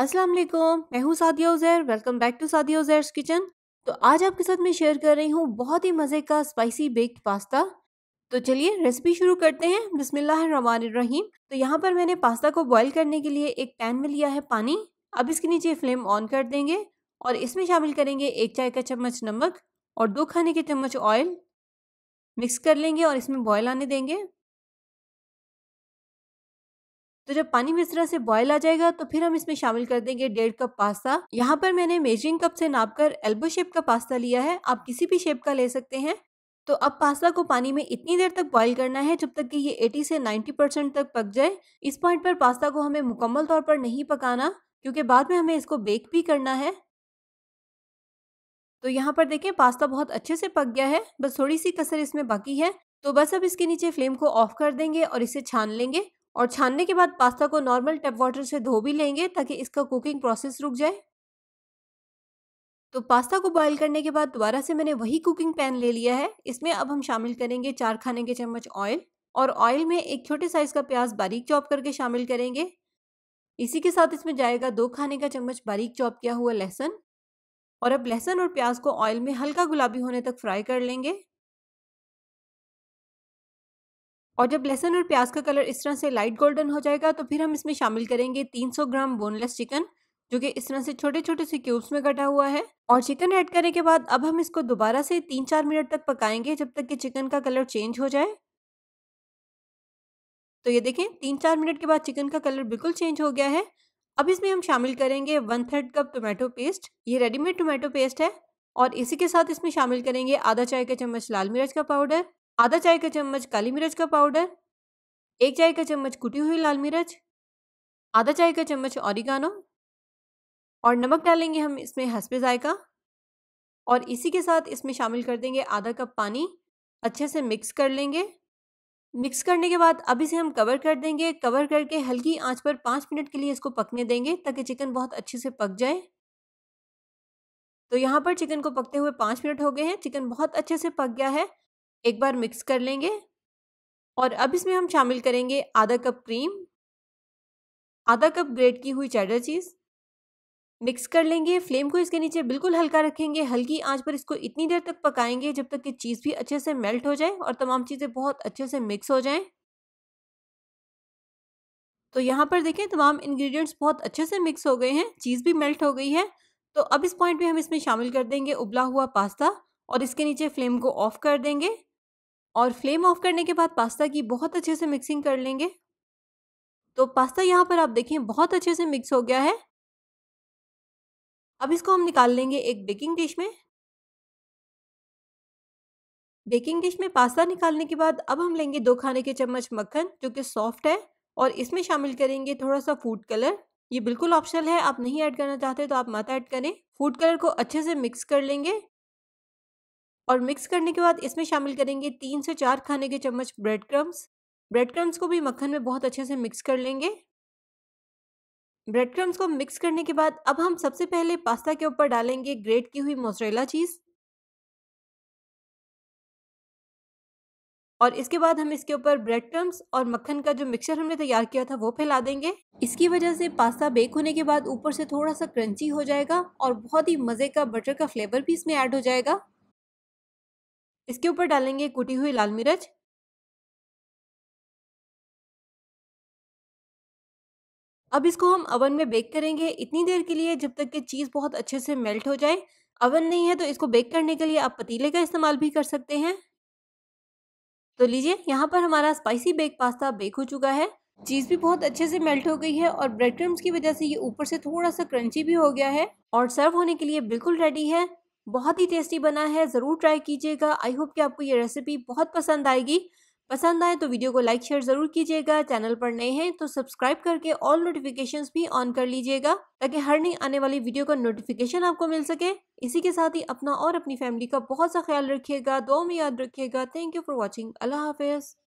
अस्सलाम वालेकुम मैं हूँ Sadia Uzair welcome back to Sadia Uzair's kitchen तो आज आपके साथ मैं शेयर कर रही हूँ बहुत ही मज़े का स्पाइसी बेक्ड पास्ता तो चलिए रेसिपी शुरू करते हैं बिसमीम तो यहाँ पर मैंने पास्ता को बॉईल करने के लिए एक पैन में लिया है पानी अब इसके नीचे फ्लेम ऑन कर देंगे और इसमें शामिल करेंगे एक चाय का चम्मच नमक और दो खाने के चम्मच ऑयल मिक्स कर लेंगे और इसमें बॉयल आने देंगे तो जब पानी में इस तरह से बॉयल आ जाएगा तो फिर हम इसमें शामिल कर देंगे डेढ़ कप पास्ता यहाँ पर मैंने मेजरिंग कप से नाप कर एल्बो शेप का पास्ता लिया है आप किसी भी शेप का ले सकते हैं तो अब पास्ता को पानी में इतनी देर तक बॉईल करना है जब तक कि ये 80 से 90 परसेंट तक पक जाए इस पॉइंट पर पास्ता को हमें मुकम्मल तौर पर नहीं पकाना क्योंकि बाद में हमें इसको बेक भी करना है तो यहाँ पर देखें पास्ता बहुत अच्छे से पक गया है बस थोड़ी सी कसर इसमें बाकी है तो बस अब इसके नीचे फ्लेम को ऑफ कर देंगे और इसे छान लेंगे और छानने के बाद पास्ता को नॉर्मल टैप वाटर से धो भी लेंगे ताकि इसका कुकिंग प्रोसेस रुक जाए तो पास्ता को बॉईल करने के बाद दोबारा से मैंने वही कुकिंग पैन ले लिया है इसमें अब हम शामिल करेंगे चार खाने के चम्मच ऑयल और ऑयल में एक छोटे साइज़ का प्याज बारीक चॉप करके शामिल करेंगे इसी के साथ इसमें जाएगा दो खाने का चम्मच बारीक चॉप किया हुआ लहसुन और अब लहसुन और प्याज को ऑयल में हल्का गुलाबी होने तक फ्राई कर लेंगे और जब लहसन और प्याज का कलर इस तरह से लाइट गोल्डन हो जाएगा तो फिर हम इसमें शामिल करेंगे 300 ग्राम बोनलेस चिकन जो कि इस तरह से छोटे छोटे से क्यूब्स में कटा हुआ है और चिकन ऐड करने के बाद अब हम इसको दोबारा से तीन चार मिनट तक पकाएंगे जब तक कि चिकन का कलर चेंज हो जाए तो ये देखें तीन चार मिनट के बाद चिकन का कलर बिल्कुल चेंज हो गया है अब इसमें हम शामिल करेंगे one third cup tomato paste ये रेडीमेड टोमेटो पेस्ट है और इसी के साथ इसमें शामिल करेंगे आधा चाय का चम्मच लाल मिर्च का पाउडर आधा चाय का चम्मच काली मिर्च का पाउडर एक चाय का चम्मच कुटी हुई लाल मिर्च आधा चाय का चम्मच औरिगानो और नमक डालेंगे हम इसमें हंसपे जायका और इसी के साथ इसमें शामिल कर देंगे आधा कप पानी अच्छे से मिक्स कर लेंगे मिक्स करने के बाद अब इसे हम कवर कर देंगे कवर करके हल्की आंच पर पाँच मिनट के लिए इसको पकने देंगे ताकि चिकन बहुत अच्छे से पक जाए तो यहाँ पर चिकन को पकते हुए पाँच मिनट हो गए हैं चिकन बहुत अच्छे से पक गया है एक बार मिक्स कर लेंगे और अब इसमें हम शामिल करेंगे आधा कप क्रीम आधा कप ग्रेट की हुई चैडर चीज़ मिक्स कर लेंगे फ्लेम को इसके नीचे बिल्कुल हल्का रखेंगे हल्की आंच पर इसको इतनी देर तक पकाएंगे जब तक कि चीज़ भी अच्छे से मेल्ट हो जाए और तमाम चीज़ें बहुत अच्छे से मिक्स हो जाएं तो यहाँ पर देखें तमाम इंग्रेडिएंट्स बहुत अच्छे से मिक्स हो गए हैं चीज़ भी मेल्ट हो गई है तो अब इस पॉइंट पर हम इसमें शामिल कर देंगे उबला हुआ पास्ता और इसके नीचे फ्लेम को ऑफ कर देंगे और फ्लेम ऑफ करने के बाद पास्ता की बहुत अच्छे से मिक्सिंग कर लेंगे तो पास्ता यहाँ पर आप देखें बहुत अच्छे से मिक्स हो गया है अब इसको हम निकाल लेंगे एक बेकिंग डिश में बेकिंग डिश में पास्ता निकालने के बाद अब हम लेंगे दो खाने के चम्मच मक्खन जो कि सॉफ्ट है और इसमें शामिल करेंगे थोड़ा सा फूड कलर ये बिल्कुल ऑप्शनल है आप नहीं ऐड करना चाहते तो आप मत ऐड करें फूड कलर को अच्छे से मिक्स कर लेंगे और मिक्स करने के बाद इसमें शामिल करेंगे तीन से चार खाने के चम्मच ब्रेड क्रम्स ब्रेड क्रम्स को भी मक्खन में बहुत अच्छे से मिक्स कर लेंगे ब्रेड क्रम्स को मिक्स करने के बाद अब हम सबसे पहले पास्ता के ऊपर डालेंगे ग्रेट की हुई मोजरेला चीज़ और इसके बाद हम इसके ऊपर ब्रेड क्रम्स और मक्खन का जो मिक्सचर हमने तैयार किया था वो फैला देंगे इसकी वजह से पास्ता बेक होने के बाद ऊपर से थोड़ा सा क्रंची हो जाएगा और बहुत ही मज़े का बटर का फ्लेवर भी इसमें ऐड हो जाएगा इसके ऊपर डालेंगे कुटी हुई लाल मिर्च अब इसको हम अवन में बेक करेंगे इतनी देर के लिए जब तक कि चीज़ बहुत अच्छे से मेल्ट हो जाए अवन नहीं है तो इसको बेक करने के लिए आप पतीले का इस्तेमाल भी कर सकते हैं तो लीजिए यहाँ पर हमारा स्पाइसी बेक पास्ता बेक हो चुका है चीज़ भी बहुत अच्छे से मेल्ट हो गई है और ब्रेड क्रम्स की वजह से ये ऊपर से थोड़ा सा क्रंची भी हो गया है और सर्व होने के लिए बिल्कुल रेडी है बहुत ही टेस्टी बना है ज़रूर ट्राई कीजिएगा आई होप कि आपको ये रेसिपी बहुत पसंद आएगी पसंद आए तो वीडियो को लाइक शेयर ज़रूर कीजिएगा चैनल पर नए हैं तो सब्सक्राइब करके ऑल नोटिफिकेशंस भी ऑन कर लीजिएगा ताकि हर नई आने वाली वीडियो का नोटिफिकेशन आपको मिल सके इसी के साथ ही अपना और अपनी फैमिली का बहुत सा ख्याल रखिएगा दो में याद रखिएगा थैंक यू फॉर वॉचिंग अल्लाह हाफिज़